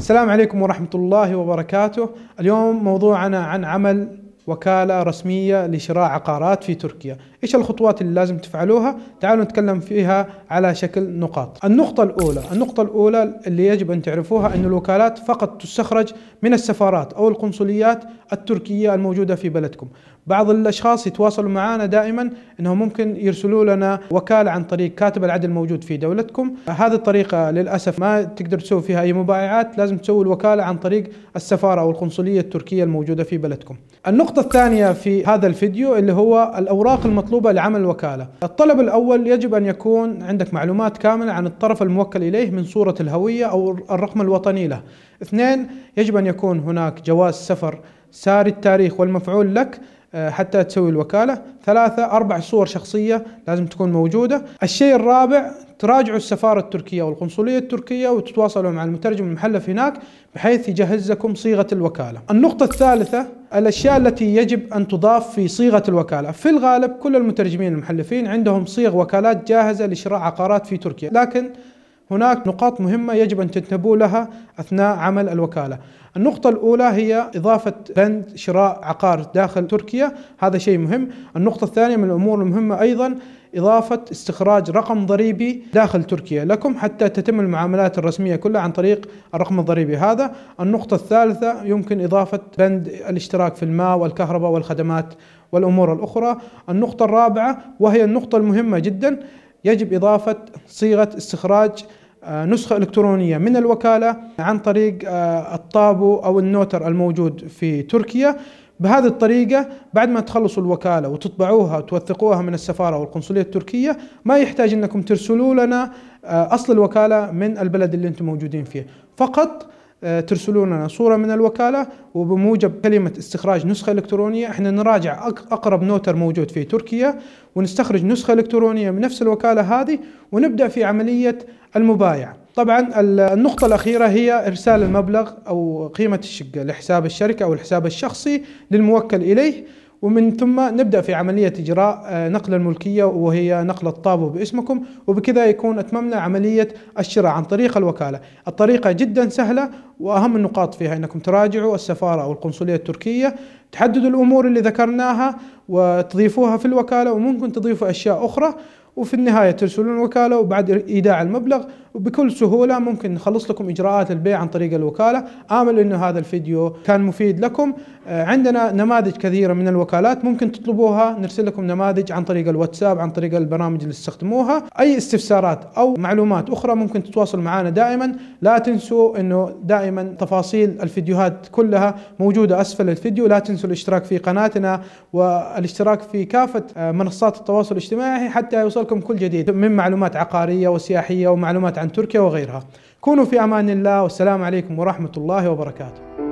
السلام عليكم ورحمة الله وبركاته اليوم موضوعنا عن عمل وكالة رسمية لشراء عقارات في تركيا إيش الخطوات اللي لازم تفعلوها تعالوا نتكلم فيها على شكل نقاط النقطة الأولى النقطة الأولى اللي يجب أن تعرفوها أن الوكالات فقط تستخرج من السفارات أو القنصليات التركية الموجودة في بلدكم بعض الاشخاص يتواصلوا معنا دائما انهم ممكن يرسلوا لنا وكاله عن طريق كاتب العدل موجود في دولتكم، هذه الطريقه للاسف ما تقدر تسوي فيها اي مبايعات، لازم تسوي الوكاله عن طريق السفاره او القنصليه التركيه الموجوده في بلدكم. النقطه الثانيه في هذا الفيديو اللي هو الاوراق المطلوبه لعمل الوكاله. الطلب الاول يجب ان يكون عندك معلومات كامله عن الطرف الموكل اليه من صوره الهويه او الرقم الوطني له. اثنين يجب ان يكون هناك جواز سفر ساري التاريخ والمفعول لك آه، حتى تسوي الوكالة ثلاثة أربع صور شخصية لازم تكون موجودة الشيء الرابع تراجعوا السفارة التركية والقنصلية التركية وتتواصلوا مع المترجم المحلف هناك بحيث يجهز لكم صيغة الوكالة النقطة الثالثة الأشياء التي يجب أن تضاف في صيغة الوكالة في الغالب كل المترجمين المحلفين عندهم صيغ وكالات جاهزة لشراء عقارات في تركيا لكن هناك نقاط مهمة يجب أن تنتبهوا لها أثناء عمل الوكالة النقطة الأولى هي إضافة بند شراء عقار داخل تركيا هذا شيء مهم النقطة الثانية من الأمور المهمة أيضا إضافة استخراج رقم ضريبي داخل تركيا لكم حتى تتم المعاملات الرسمية كلها عن طريق الرقم الضريبي هذا النقطة الثالثة يمكن إضافة بند الاشتراك في الماء والكهرباء والخدمات والأمور الأخرى النقطة الرابعة وهي النقطة المهمة جدا يجب إضافة صيغة استخراج آه، نسخة إلكترونية من الوكالة عن طريق آه، الطابو أو النوتر الموجود في تركيا بهذه الطريقة بعد ما تخلصوا الوكالة وتطبعوها وتوثقوها من السفارة والقنصلية التركية ما يحتاج أنكم ترسلوا لنا آه، أصل الوكالة من البلد اللي أنتم موجودين فيه فقط آه، ترسلون لنا صورة من الوكالة وبموجب كلمة استخراج نسخة إلكترونية احنا نراجع أقرب نوتر موجود في تركيا ونستخرج نسخة إلكترونية من نفس الوكالة هذه ونبدأ في عملية المبايعة طبعا النقطة الأخيرة هي إرسال المبلغ أو قيمة الشقة لحساب الشركة أو الحساب الشخصي للموكل إليه ومن ثم نبدا في عمليه اجراء آه، نقل الملكيه وهي نقل الطابو باسمكم وبكذا يكون اتممنا عمليه الشراء عن طريق الوكاله، الطريقه جدا سهله واهم النقاط فيها انكم تراجعوا السفاره او القنصليه التركيه، تحددوا الامور اللي ذكرناها وتضيفوها في الوكاله وممكن تضيفوا اشياء اخرى وفي النهاية ترسلون الوكالة وبعد إيداع المبلغ وبكل سهولة ممكن نخلص لكم إجراءات البيع عن طريق الوكالة آمل أن هذا الفيديو كان مفيد لكم آه، عندنا نماذج كثيرة من الوكالات ممكن تطلبوها نرسل لكم نماذج عن طريق الواتساب عن طريق البرامج اللي تستخدموها أي استفسارات أو معلومات أخرى ممكن تتواصل معنا دائما لا تنسوا أنه دائما تفاصيل الفيديوهات كلها موجودة أسفل الفيديو لا تنسوا الاشتراك في قناتنا والاشتراك في كافة آه، منصات التواصل الاجتماعي حتى يوصلكم لكم كل جديد من معلومات عقارية وسياحية ومعلومات عن تركيا وغيرها كونوا في أمان الله والسلام عليكم ورحمة الله وبركاته